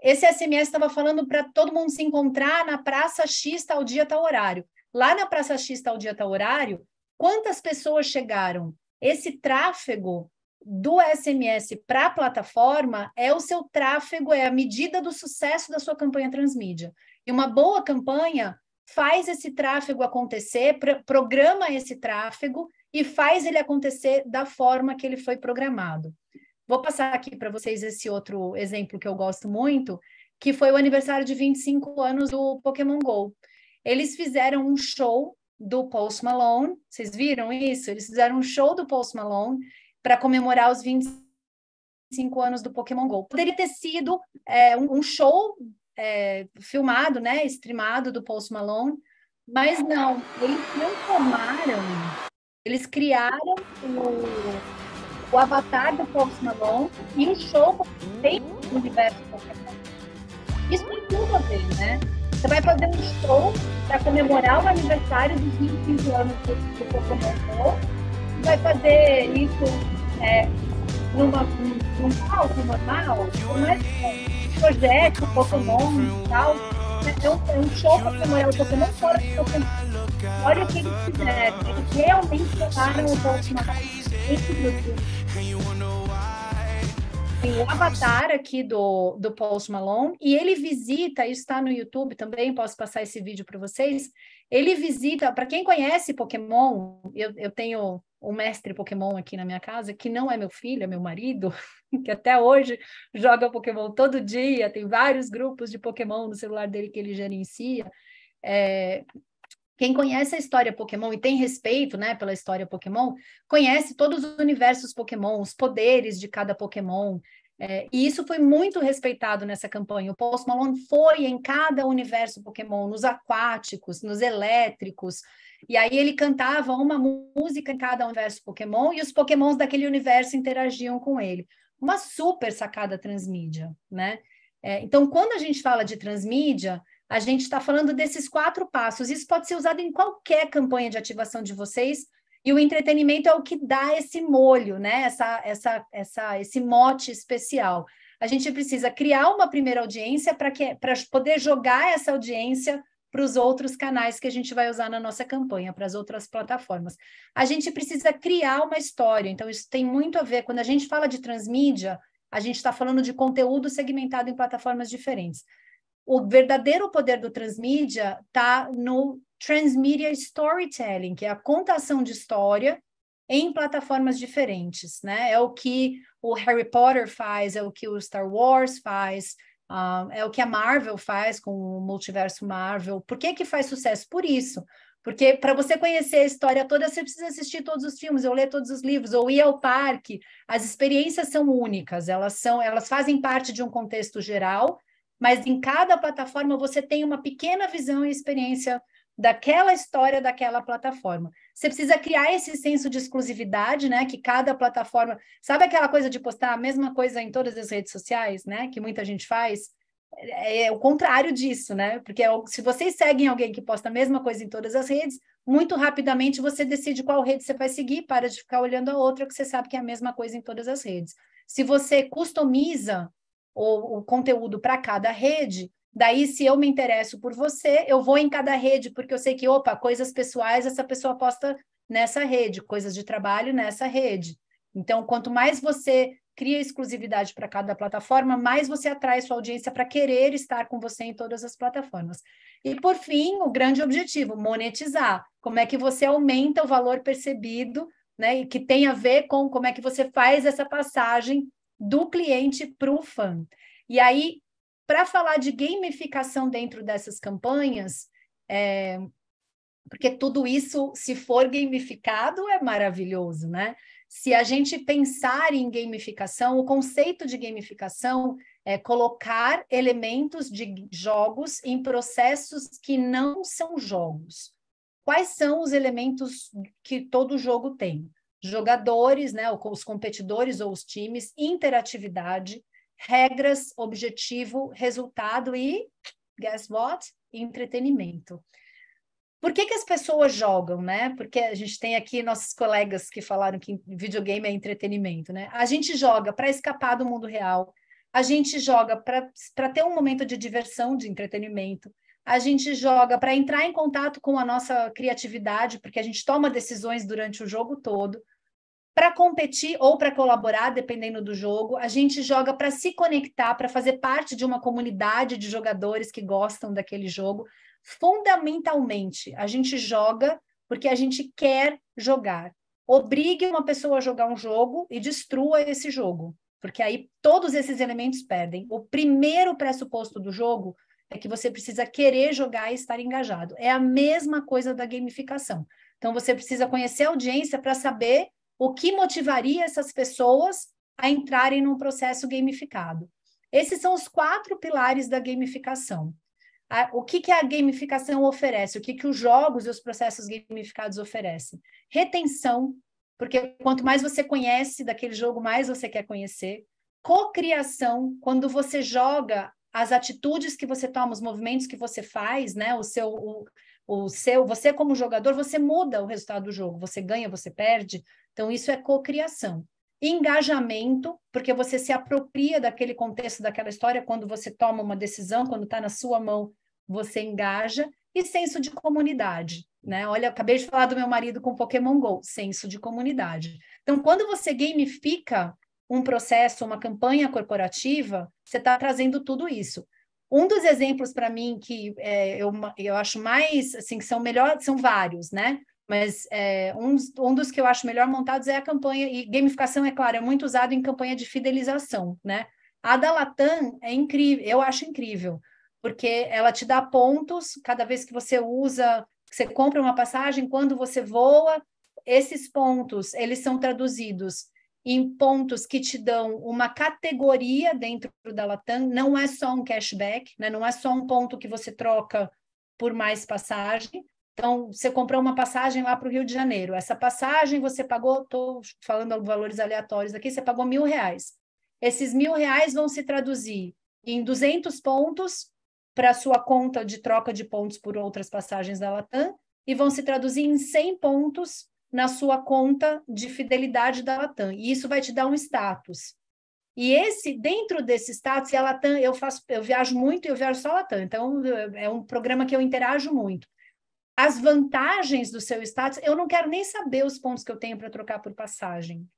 Esse SMS estava falando para todo mundo se encontrar na Praça X tal dia, tal horário. Lá na Praça X tal dia, tal horário, quantas pessoas chegaram? Esse tráfego do SMS para a plataforma é o seu tráfego, é a medida do sucesso da sua campanha transmídia. E uma boa campanha faz esse tráfego acontecer, programa esse tráfego e faz ele acontecer da forma que ele foi programado. Vou passar aqui para vocês esse outro exemplo que eu gosto muito, que foi o aniversário de 25 anos do Pokémon Go. Eles fizeram um show do Post Malone, vocês viram isso? Eles fizeram um show do Post Malone para comemorar os 25 anos do Pokémon Go. Poderia ter sido é, um, show é, filmado, né, streamado do Post Malone, mas não, eles não tomaram, eles criaram o o Avatar do Post Malone e um show feito do universo Pokémon. Isso tem tudo a ver, né? Você vai fazer um show para comemorar o aniversário dos 25 anos do, do Pokémon Go, vai fazer isso é, numa, num palco normal, não é projeto, Pokémon e tal. É um, é um show para comemorar o Pokémon fora do Pokémon. Olha o que eles fizeram. Eles realmente tornaram o Pokémon tem o Avatar aqui do, do Post Malone, e ele visita, isso está no YouTube também, posso passar esse vídeo para vocês. Ele visita, para quem conhece Pokémon, eu, eu tenho o mestre Pokémon aqui na minha casa, que não é meu filho, é meu marido, que até hoje joga Pokémon todo dia, tem vários grupos de Pokémon no celular dele que ele gerencia. É, quem conhece a história Pokémon e tem respeito, né, pela história Pokémon, conhece todos os universos Pokémon, os poderes de cada Pokémon. É, e isso foi muito respeitado nessa campanha. O Post Malone foi em cada universo Pokémon, nos aquáticos, nos elétricos. E aí ele cantava uma música em cada universo Pokémon e os Pokémons daquele universo interagiam com ele. Uma super sacada transmídia, né? É, então, quando a gente fala de transmídia, a gente está falando desses quatro passos. Isso pode ser usado em qualquer campanha de ativação de vocês. E o entretenimento é o que dá esse molho, né? Essa, essa, essa, esse mote especial. A gente precisa criar uma primeira audiência para que para poder jogar essa audiência para os outros canais que a gente vai usar na nossa campanha, para as outras plataformas. A gente precisa criar uma história. Então isso tem muito a ver quando a gente fala de transmídia, a gente está falando de conteúdo segmentado em plataformas diferentes o verdadeiro poder do transmídia está no transmedia storytelling, que é a contação de história em plataformas diferentes, né? É o que o Harry Potter faz, é o que o Star Wars faz, uh, é o que a Marvel faz com o multiverso Marvel. Por que que faz sucesso? Por isso. Porque para você conhecer a história toda, você precisa assistir todos os filmes, ou ler todos os livros, ou ir ao parque. As experiências são únicas, elas são, elas fazem parte de um contexto geral, mas em cada plataforma você tem uma pequena visão e experiência daquela história daquela plataforma. Você precisa criar esse senso de exclusividade, né? Que cada plataforma. Sabe aquela coisa de postar a mesma coisa em todas as redes sociais, né? Que muita gente faz? É, é o contrário disso, né? Porque é se vocês seguem alguém que posta a mesma coisa em todas as redes, muito rapidamente você decide qual rede você vai seguir, para de ficar olhando a outra que você sabe que é a mesma coisa em todas as redes. Se você customiza o conteúdo para cada rede. Daí, se eu me interesso por você, eu vou em cada rede, porque eu sei que, opa, coisas pessoais essa pessoa posta nessa rede, coisas de trabalho nessa rede. Então, quanto mais você cria exclusividade para cada plataforma, mais você atrai sua audiência para querer estar com você em todas as plataformas. E por fim, o grande objetivo, monetizar. Como é que você aumenta o valor percebido, né, e que tem a ver com como é que você faz essa passagem do cliente para o fã. E aí, para falar de gamificação dentro dessas campanhas, é, porque tudo isso, se for gamificado, é maravilhoso, né? Se a gente pensar em gamificação, o conceito de gamificação é colocar elementos de jogos em processos que não são jogos. Quais são os elementos que todo jogo tem? jogadores, né, os competidores ou os times, interatividade, regras, objetivo, resultado e, guess what? Entretenimento. Por que, que as pessoas jogam, né? Porque a gente tem aqui nossos colegas que falaram que videogame é entretenimento, né? A gente joga para escapar do mundo real, a gente joga para ter um momento de diversão, de entretenimento, a gente joga para entrar em contato com a nossa criatividade, porque a gente toma decisões durante o jogo todo para competir ou para colaborar, dependendo do jogo. A gente joga para se conectar, para fazer parte de uma comunidade de jogadores que gostam daquele jogo. Fundamentalmente, a gente joga porque a gente quer jogar. Obrigue uma pessoa a jogar um jogo e destrua esse jogo, porque aí todos esses elementos perdem. O primeiro pressuposto do jogo é que você precisa querer jogar e estar engajado. É a mesma coisa da gamificação. Então você precisa conhecer a audiência para saber o que motivaria essas pessoas a entrarem num processo gamificado. Esses são os quatro pilares da gamificação. O que, que a gamificação oferece? O que, que os jogos e os processos gamificados oferecem? Retenção, porque quanto mais você conhece daquele jogo, mais você quer conhecer. Cocriação, quando você joga as atitudes que você toma, os movimentos que você faz, né? O seu, o, o seu, você como jogador, você muda o resultado do jogo. Você ganha, você perde, então, isso é cocriação. Engajamento, porque você se apropria daquele contexto, daquela história, quando você toma uma decisão, quando está na sua mão, você engaja. E senso de comunidade, né? Olha, acabei de falar do meu marido com Pokémon Go, senso de comunidade. Então, quando você gamifica um processo, uma campanha corporativa, você está trazendo tudo isso. Um dos exemplos para mim que é, eu, eu acho mais, assim, que são melhores, são vários, né? mas é, um, um, dos que eu acho melhor montados é a campanha, e gamificação, é claro, é muito usado em campanha de fidelização, né? A da Latam é incrível, eu acho incrível, porque ela te dá pontos cada vez que você usa, que você compra uma passagem, quando você voa, esses pontos, eles são traduzidos em pontos que te dão uma categoria dentro da Latam, não é só um cashback, né? não é só um ponto que você troca por mais passagem, então, você comprou uma passagem lá para o Rio de Janeiro. Essa passagem você pagou, estou falando valores aleatórios aqui, você pagou mil reais. Esses mil reais vão se traduzir em 200 pontos para a sua conta de troca de pontos por outras passagens da Latam e vão se traduzir em 100 pontos na sua conta de fidelidade da Latam. E isso vai te dar um status. E esse, dentro desse status, e a Latam, eu faço, eu viajo muito e eu viajo só a Latam. Então, é um programa que eu interajo muito as vantagens do seu status, eu não quero nem saber os pontos que eu tenho para trocar por passagem.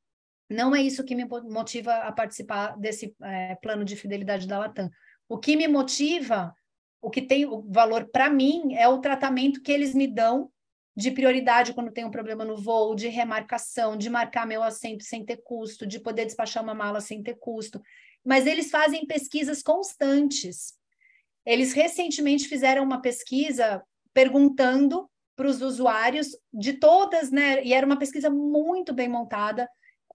Não é isso que me motiva a participar desse é, plano de fidelidade da Latam. O que me motiva, o que tem o valor para mim, é o tratamento que eles me dão de prioridade quando tem um problema no voo, de remarcação, de marcar meu assento sem ter custo, de poder despachar uma mala sem ter custo. Mas eles fazem pesquisas constantes. Eles recentemente fizeram uma pesquisa perguntando para os usuários de todas, né? E era uma pesquisa muito bem montada,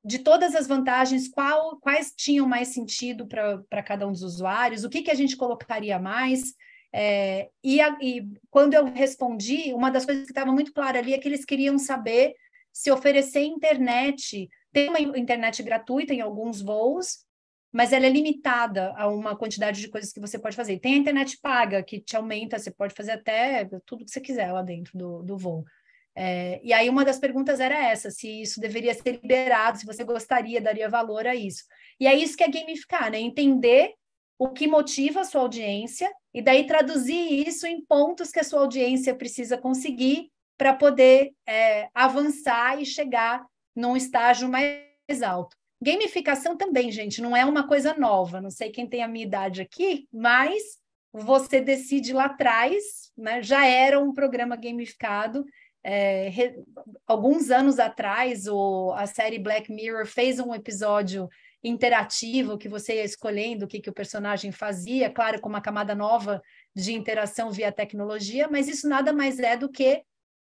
de todas as vantagens, qual, quais tinham mais sentido para cada um dos usuários, o que, que a gente colocaria mais. É, e, a, e quando eu respondi, uma das coisas que estava muito clara ali é que eles queriam saber se oferecer internet, tem uma internet gratuita em alguns voos, mas ela é limitada a uma quantidade de coisas que você pode fazer. Tem a internet paga, que te aumenta, você pode fazer até tudo que você quiser lá dentro do, do voo. É, e aí uma das perguntas era essa, se isso deveria ser liberado, se você gostaria, daria valor a isso. E é isso que é gamificar, né? Entender o que motiva a sua audiência e daí traduzir isso em pontos que a sua audiência precisa conseguir para poder é, avançar e chegar num estágio mais alto. Gamificação também, gente, não é uma coisa nova. Não sei quem tem a minha idade aqui, mas você decide lá atrás, né? já era um programa gamificado. É, re... alguns anos atrás, o, a série Black Mirror fez um episódio interativo que você ia escolhendo o que, que o personagem fazia, claro, com uma camada nova de interação via tecnologia, mas isso nada mais é do que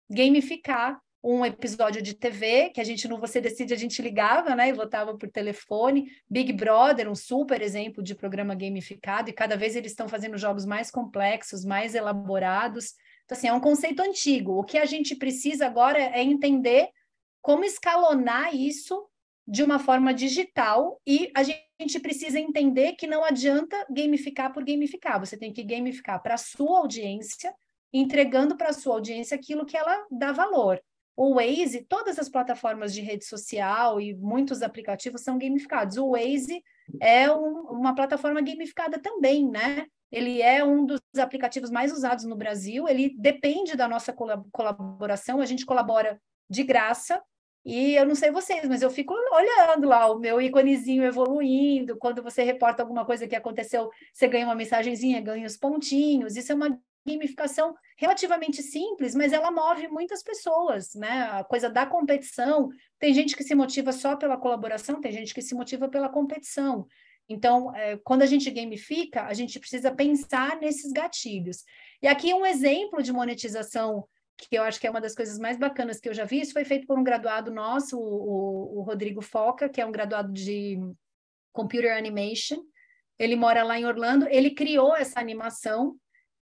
gamificar um episódio de TV, que a gente no Você Decide a gente ligava, né, e votava por telefone, Big Brother, um super exemplo de programa gamificado, e cada vez eles estão fazendo jogos mais complexos, mais elaborados. Então, assim, é um conceito antigo. O que a gente precisa agora é entender como escalonar isso de uma forma digital e a gente precisa entender que não adianta gamificar por gamificar. Você tem que gamificar para a sua audiência, entregando para a sua audiência aquilo que ela dá valor. O Waze, todas as plataformas de rede social e muitos aplicativos são gamificados. O Waze é um, uma plataforma gamificada também, né? Ele é um dos aplicativos mais usados no Brasil, ele depende da nossa colaboração, a gente colabora de graça. E eu não sei vocês, mas eu fico olhando lá o meu íconezinho evoluindo. Quando você reporta alguma coisa que aconteceu, você ganha uma mensagenzinha, ganha os pontinhos. Isso é uma gamificação relativamente simples, mas ela move muitas pessoas, né? A coisa da competição, tem gente que se motiva só pela colaboração, tem gente que se motiva pela competição. Então, é, quando a gente gamifica, a gente precisa pensar nesses gatilhos. E aqui um exemplo de monetização que eu acho que é uma das coisas mais bacanas que eu já vi, isso foi feito por um graduado nosso, o, o, o Rodrigo Foca, que é um graduado de Computer Animation, ele mora lá em Orlando, ele criou essa animação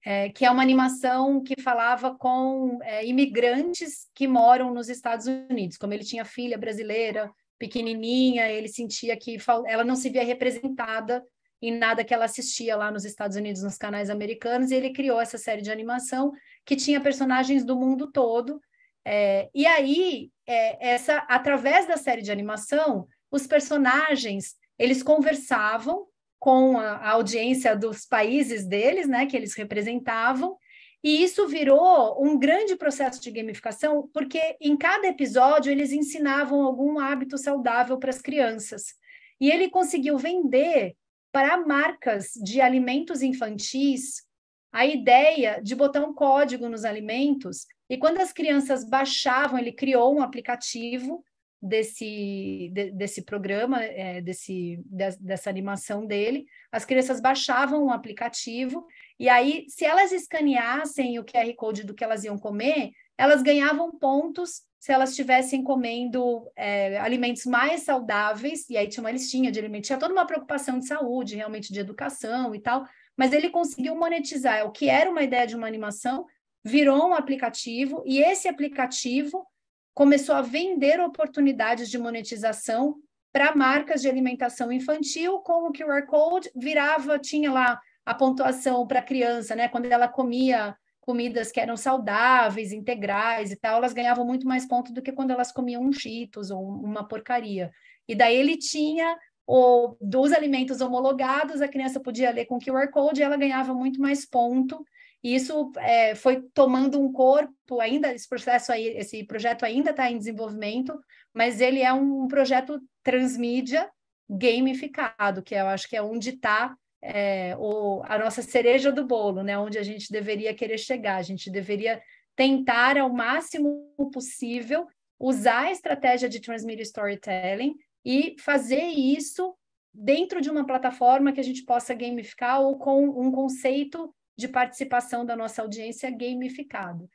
é, que é uma animação que falava com é, imigrantes que moram nos Estados Unidos. Como ele tinha filha brasileira, pequenininha, ele sentia que ela não se via representada em nada que ela assistia lá nos Estados Unidos, nos canais americanos, e ele criou essa série de animação que tinha personagens do mundo todo. É, e aí, é, essa através da série de animação, os personagens eles conversavam com a, a audiência dos países deles, né, que eles representavam, e isso virou um grande processo de gamificação, porque em cada episódio eles ensinavam algum hábito saudável para as crianças. E ele conseguiu vender para marcas de alimentos infantis a ideia de botar um código nos alimentos. E quando as crianças baixavam, ele criou um aplicativo desse, de, desse programa, é, desse, de, dessa animação dele, as crianças baixavam o aplicativo e aí, se elas escaneassem o QR Code do que elas iam comer, elas ganhavam pontos se elas estivessem comendo é, alimentos mais saudáveis, e aí tinha uma listinha de alimentos, tinha toda uma preocupação de saúde, realmente de educação e tal, mas ele conseguiu monetizar o que era uma ideia de uma animação, virou um aplicativo, e esse aplicativo começou a vender oportunidades de monetização para marcas de alimentação infantil, com o QR Code virava, tinha lá a pontuação para a criança, né? Quando ela comia comidas que eram saudáveis, integrais e tal, elas ganhavam muito mais ponto do que quando elas comiam um cheetos ou uma porcaria. E daí ele tinha o, dos alimentos homologados, a criança podia ler com QR Code e ela ganhava muito mais ponto e isso é, foi tomando um corpo ainda, esse processo aí, esse projeto ainda está em desenvolvimento, mas ele é um projeto transmídia gamificado, que eu acho que é onde está é, o, a nossa cereja do bolo, né? Onde a gente deveria querer chegar, a gente deveria tentar ao máximo possível usar a estratégia de transmedia storytelling e fazer isso dentro de uma plataforma que a gente possa gamificar ou com um conceito de participação da nossa audiência gamificado.